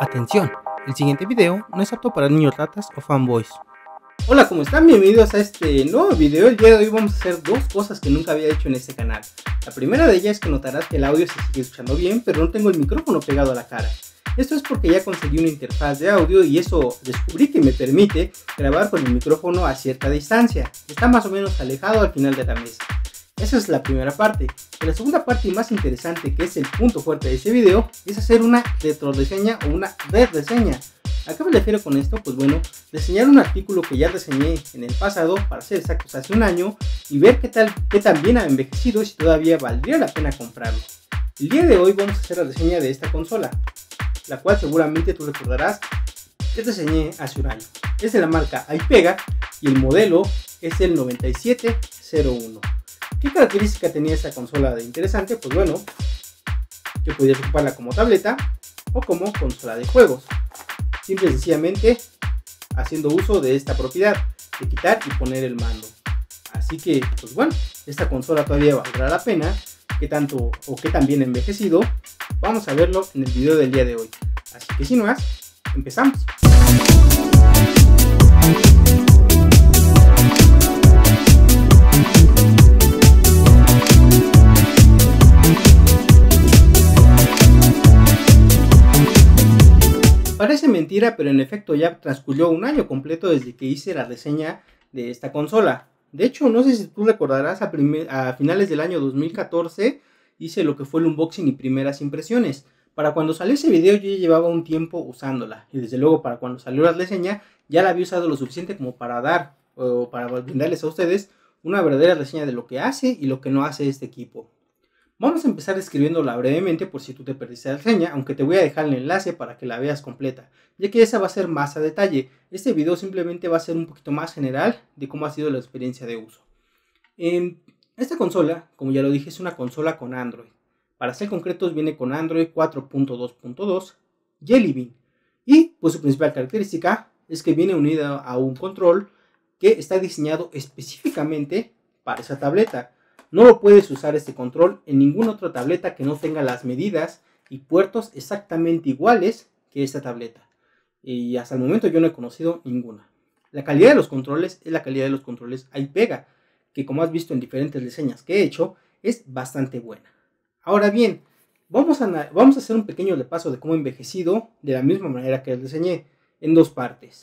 Atención, el siguiente video no es apto para niños ratas o fanboys. Hola, ¿cómo están? Bienvenidos a este nuevo video. El día de hoy vamos a hacer dos cosas que nunca había hecho en este canal. La primera de ellas es que notarás que el audio se sigue escuchando bien, pero no tengo el micrófono pegado a la cara. Esto es porque ya conseguí una interfaz de audio y eso descubrí que me permite grabar con el micrófono a cierta distancia. Está más o menos alejado al final de la mesa. Esa es la primera parte. La segunda parte más interesante, que es el punto fuerte de este video, es hacer una retroreseña o una red reseña. ¿A qué me refiero con esto? Pues bueno, diseñar un artículo que ya diseñé en el pasado, para ser exactos hace un año, y ver qué, tal, qué tan bien ha envejecido y si todavía valdría la pena comprarlo. El día de hoy vamos a hacer la reseña de esta consola, la cual seguramente tú recordarás que diseñé hace un año. Es de la marca iPega y el modelo es el 9701. ¿Qué característica tenía esta consola de interesante? Pues bueno, que podías ocuparla como tableta o como consola de juegos. Simple y sencillamente haciendo uso de esta propiedad de quitar y poner el mando. Así que, pues bueno, esta consola todavía valdrá la pena. Que tanto o qué tan bien envejecido, vamos a verlo en el video del día de hoy. Así que sin más, empezamos. Parece mentira, pero en efecto ya transcurrió un año completo desde que hice la reseña de esta consola. De hecho, no sé si tú recordarás, a, finales del año 2014 hice lo que fue el unboxing y primeras impresiones. Para cuando salió ese video yo ya llevaba un tiempo usándola y desde luego para cuando salió la reseña ya la había usado lo suficiente como para dar o para brindarles a ustedes una verdadera reseña de lo que hace y lo que no hace este equipo. Vamos a empezar escribiéndola brevemente por si tú te perdiste la reseña, aunque te voy a dejar el enlace para que la veas completa, ya que esa va a ser más a detalle. Este video simplemente va a ser un poquito más general de cómo ha sido la experiencia de uso. En em, esta consola, como ya lo dije, es una consola con Android. Para ser concretos, viene con Android 4.2.2 Jelly Bean. Y pues su principal característica es que viene unida a un control que está diseñado específicamente para esa tableta. No lo puedes usar este control en ninguna otra tableta que no tenga las medidas y puertos exactamente iguales que esta tableta. Y hasta el momento yo no he conocido ninguna. La calidad de los controles es la calidad de los controles iPega, que como has visto en diferentes reseñas que he hecho, es bastante buena. Ahora bien, vamos a, hacer un pequeño repaso de cómo he envejecido de la misma manera que diseñé, en dos partes.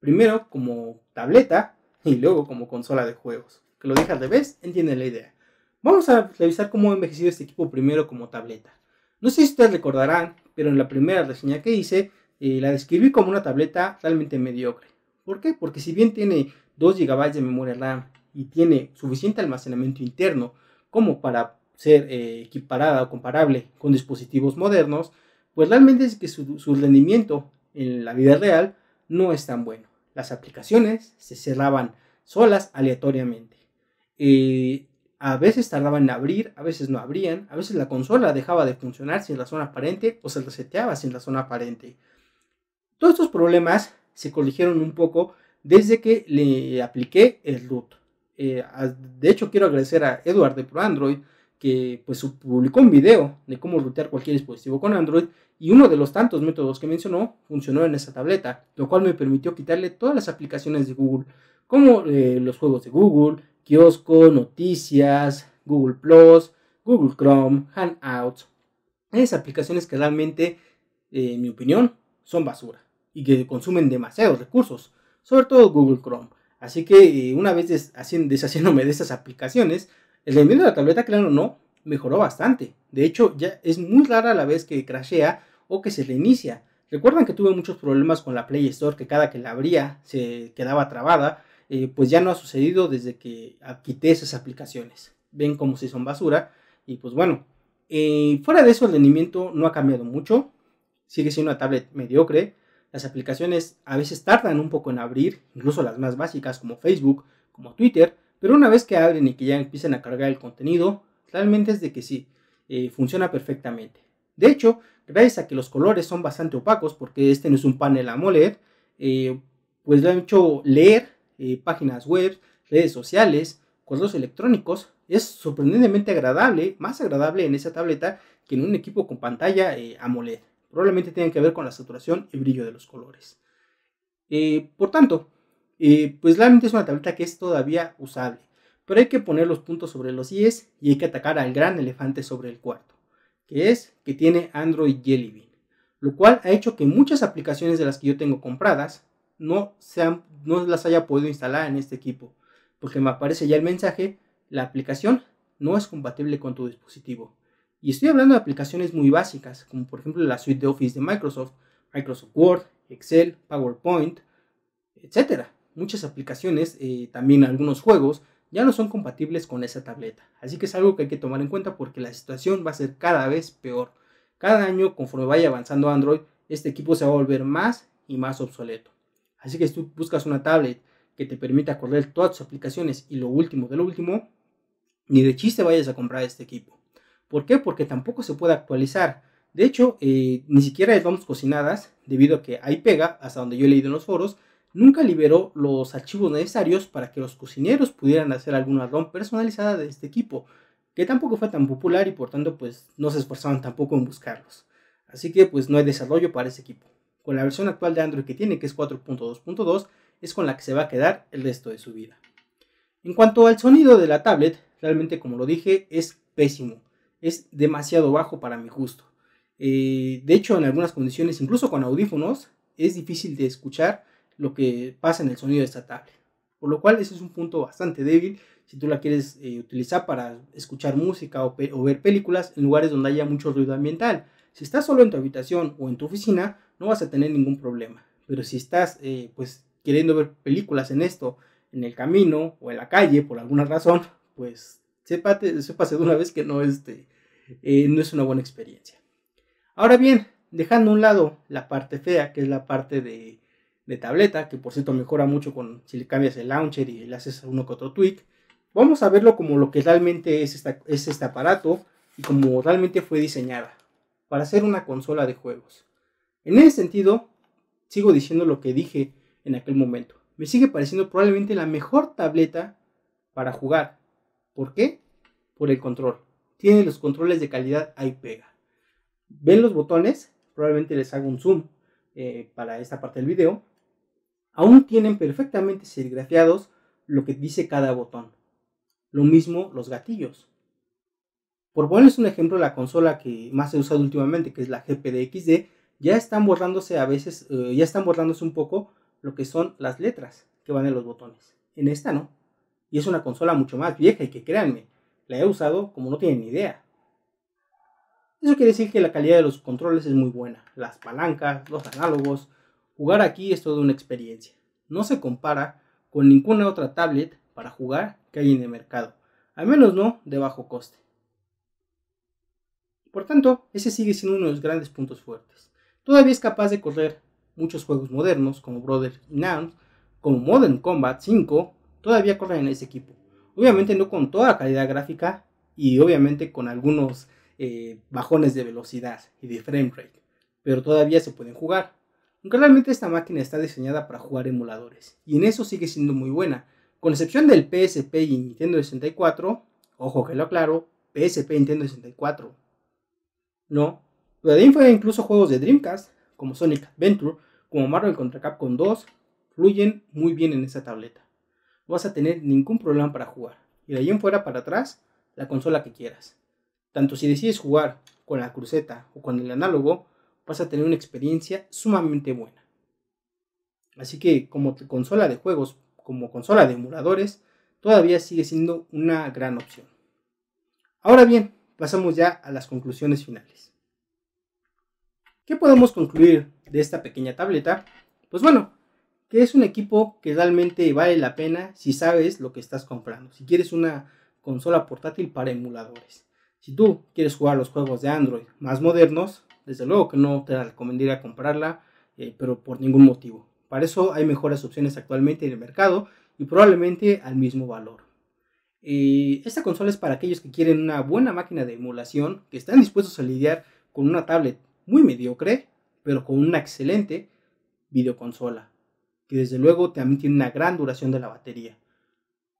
Primero como tableta y luego como consola de juegos que lo deja al revés, entiende la idea. Vamos a revisar cómo ha envejecido este equipo primero como tableta. No sé si ustedes recordarán, pero en la primera reseña que hice, eh, la describí como una tableta realmente mediocre. ¿Por qué? Porque si bien tiene 2 GB de memoria RAM y tiene suficiente almacenamiento interno como para ser eh, equiparada o comparable con dispositivos modernos, pues realmente es que su, rendimiento en la vida real no es tan bueno. Las aplicaciones se cerraban solas aleatoriamente. Eh, a veces tardaban en abrir, a veces no abrían, a veces la consola dejaba de funcionar sin la zona aparente o se reseteaba sin la zona aparente. Todos estos problemas se corrigieron un poco desde que le apliqué el root. Eh, de hecho, quiero agradecer a Edward de ProAndroid que pues, publicó un video de cómo rootear cualquier dispositivo con Android y uno de los tantos métodos que mencionó funcionó en esa tableta, lo cual me permitió quitarle todas las aplicaciones de Google, como eh, los juegos de Google, kiosco, noticias, Google Plus, Google Chrome, Hangouts. Esas aplicaciones que realmente, eh, en mi opinión, son basura y que consumen demasiados recursos, sobre todo Google Chrome. Así que eh, una vez deshaciéndome de esas aplicaciones, el rendimiento de la tableta, claro, no, mejoró bastante. De hecho, ya es muy rara la vez que crashea o que se reinicia. Recuerdan que tuve muchos problemas con la Play Store, que cada que la abría se quedaba trabada eh, pues ya no ha sucedido desde que quité esas aplicaciones. Ven como si son basura. Y pues bueno, eh, fuera de eso el rendimiento no ha cambiado mucho. Sigue siendo una tablet mediocre. Las aplicaciones a veces tardan un poco en abrir, incluso las más básicas como Facebook, como Twitter. Pero una vez que abren y que ya empiezan a cargar el contenido, realmente es de que sí, eh, funciona perfectamente. De hecho, gracias a que los colores son bastante opacos, porque este no es un panel AMOLED, pues lo han hecho leer eh, páginas web, redes sociales, correos electrónicos. Es sorprendentemente agradable, más agradable en esa tableta que en un equipo con pantalla eh, AMOLED. Probablemente tenga que ver con la saturación y brillo de los colores. Eh, por tanto, pues realmente es una tableta que es todavía usable. Pero hay que poner los puntos sobre los IES y hay que atacar al gran elefante sobre el cuarto, que es que tiene Android Jelly Bean, lo cual ha hecho que muchas aplicaciones de las que yo tengo compradas no sean no las haya podido instalar en este equipo, porque me aparece ya el mensaje, la aplicación no es compatible con tu dispositivo. Y estoy hablando de aplicaciones muy básicas, como por ejemplo la suite de Office de Microsoft, Microsoft Word, Excel, PowerPoint, etc. Muchas aplicaciones, eh, también algunos juegos, ya no son compatibles con esa tableta. Así que es algo que hay que tomar en cuenta porque la situación va a ser cada vez peor. Cada año, conforme vaya avanzando Android, este equipo se va a volver más y más obsoleto. Así que si tú buscas una tablet que te permita correr todas tus aplicaciones y lo último de lo último, ni de chiste vayas a comprar este equipo. ¿Por qué? Porque tampoco se puede actualizar. De hecho, eh, ni siquiera ROMs cocinadas, debido a que ahí pega, hasta donde yo he leído en los foros, nunca liberó los archivos necesarios para que los cocineros pudieran hacer alguna ROM personalizada de este equipo, que tampoco fue tan popular y por tanto pues no se esforzaban tampoco en buscarlos. Así que pues no hay desarrollo para ese equipo con la versión actual de Android que tiene, que es 4.2.2, es con la que se va a quedar el resto de su vida. En cuanto al sonido de la tablet, realmente como lo dije, es pésimo, es demasiado bajo para mi gusto. Eh, de hecho, en algunas condiciones, incluso con audífonos, es difícil de escuchar lo que pasa en el sonido de esta tablet. Por lo cual, ese es un punto bastante débil si tú la quieres eh, utilizar para escuchar música o, o ver películas en lugares donde haya mucho ruido ambiental. Si estás solo en tu habitación o en tu oficina, no vas a tener ningún problema. Pero si estás eh, pues queriendo ver películas en esto, en el camino o en la calle por alguna razón, pues sépase de una vez que no, este, eh, no es una buena experiencia. Ahora bien, dejando a un lado la parte fea, que es la parte de, tableta, que por cierto mejora mucho con si le cambias el launcher y le haces uno que otro tweak, vamos a verlo como lo que realmente es, es este aparato y como realmente fue diseñada para ser una consola de juegos. En ese sentido, sigo diciendo lo que dije en aquel momento. Me sigue pareciendo probablemente la mejor tableta para jugar. ¿Por qué? Por el control. Tiene los controles de calidad ahí pega. Ven los botones, probablemente les hago un zoom eh, para esta parte del video. Aún tienen perfectamente serigrafiados lo que dice cada botón. Lo mismo los gatillos. Por ponerles un ejemplo, la consola que más he usado últimamente, que es la GPDXD, ya están borrándose a veces, eh, ya están borrándose un poco lo que son las letras que van en los botones. En esta no. Y es una consola mucho más vieja y que créanme, la he usado como no tienen ni idea. Eso quiere decir que la calidad de los controles es muy buena. Las palancas, los análogos. Jugar aquí es toda una experiencia. No se compara con ninguna otra tablet para jugar que hay en el mercado. Al menos no de bajo coste. Por tanto, ese sigue siendo uno de los grandes puntos fuertes todavía es capaz de correr muchos juegos modernos como Brother y Arms, como Modern Combat 5, todavía corren en ese equipo. Obviamente no con toda la calidad gráfica y obviamente con algunos eh, bajones de velocidad y de frame pero todavía se pueden jugar. Aunque realmente esta máquina está diseñada para jugar emuladores y en eso sigue siendo muy buena. Con excepción del PSP y Nintendo 64, ojo que lo aclaro, PSP y Nintendo 64. No, también fue incluso juegos de Dreamcast, como Sonic Adventure, como Marvel contra Capcom 2, fluyen muy bien en esa tableta. No vas a tener ningún problema para jugar. Y de ahí en fuera para atrás, la consola que quieras. Tanto si decides jugar con la cruceta o con el análogo, vas a tener una experiencia sumamente buena. Así que como consola de juegos, como consola de emuladores, todavía sigue siendo una gran opción. Ahora bien, pasamos ya a las conclusiones finales. ¿Qué podemos concluir de esta pequeña tableta? Pues bueno, que es un equipo que realmente vale la pena si sabes lo que estás comprando. Si quieres una consola portátil para emuladores. Si tú quieres jugar los juegos de Android más modernos, desde luego que no te recomendaría comprarla, eh, pero por ningún motivo. Para eso hay mejores opciones actualmente en el mercado y probablemente al mismo valor. Eh, esta consola es para aquellos que quieren una buena máquina de emulación, que están dispuestos a lidiar con una tablet muy mediocre, pero con una excelente videoconsola, que desde luego también tiene una gran duración de la batería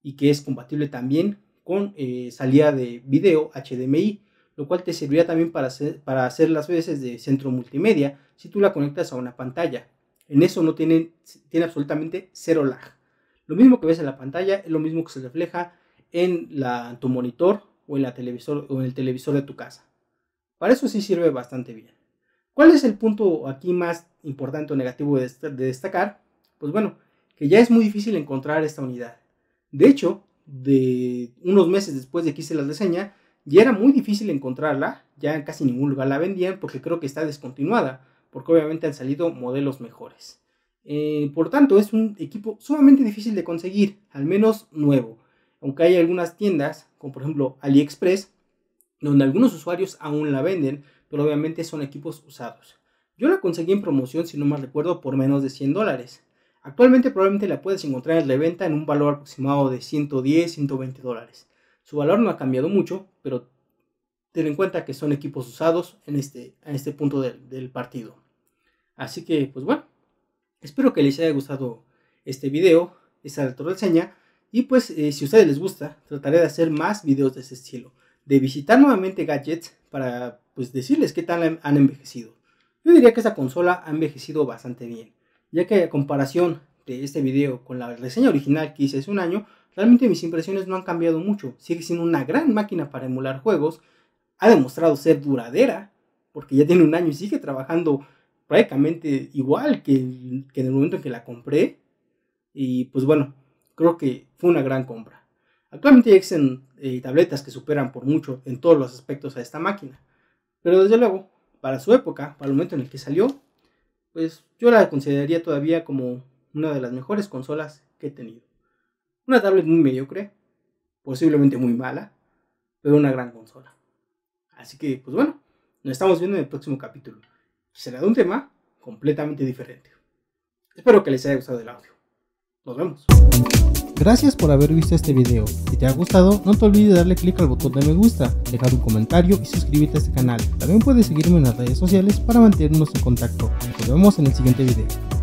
y que es compatible también con eh, salida de video HDMI, lo cual te servirá también para hacer, para hacer las veces de centro multimedia si tú la conectas a una pantalla. En eso no tiene, tiene absolutamente cero lag. Lo mismo que ves en la pantalla es lo mismo que se refleja en, tu monitor o en, la televisor, o en el televisor de tu casa. Para eso sí sirve bastante bien. ¿Cuál es el punto aquí más importante o negativo de, destacar? Pues bueno, que ya es muy difícil encontrar esta unidad. De hecho, de unos meses después de que hice la reseña, ya era muy difícil encontrarla, ya en casi ningún lugar la vendían porque creo que está descontinuada, porque obviamente han salido modelos mejores. Eh, por tanto, es un equipo sumamente difícil de conseguir, al menos nuevo, aunque hay algunas tiendas, como por ejemplo AliExpress, donde algunos usuarios aún la venden, pero obviamente son equipos usados. Yo la conseguí en promoción, si no mal recuerdo, por menos de 100 dólares. Actualmente probablemente la puedes encontrar en reventa en un valor aproximado de 110, 120 dólares. Su valor no ha cambiado mucho, pero ten en cuenta que son equipos usados en este, este punto del, partido. Así que, pues bueno, espero que les haya gustado este video, esta reseña. Y pues, eh, si a ustedes les gusta, trataré de hacer más videos de este estilo. De visitar nuevamente gadgets para pues decirles qué tal han envejecido. Yo diría que esta consola ha envejecido bastante bien, ya que a comparación de este video con la reseña original que hice hace un año, realmente mis impresiones no han cambiado mucho. Sigue siendo una gran máquina para emular juegos, ha demostrado ser duradera, porque ya tiene un año y sigue trabajando prácticamente igual que, que en el momento en que la compré. Y pues bueno, creo que fue una gran compra. Actualmente existen eh, tabletas que superan por mucho en todos los aspectos a esta máquina. Pero desde luego, para su época, para el momento en el que salió, pues yo la consideraría todavía como una de las mejores consolas que he tenido. Una tablet muy mediocre, posiblemente muy mala, pero una gran consola. Así que, pues bueno, nos estamos viendo en el próximo capítulo. Será de un tema completamente diferente. Espero que les haya gustado el audio. Nos vemos. Gracias por haber visto este video. Si te ha gustado, no te olvides darle clic al botón de me gusta, dejar un comentario y suscribirte a este canal. También puedes seguirme en las redes sociales para mantenernos en contacto. Nos vemos en el siguiente video.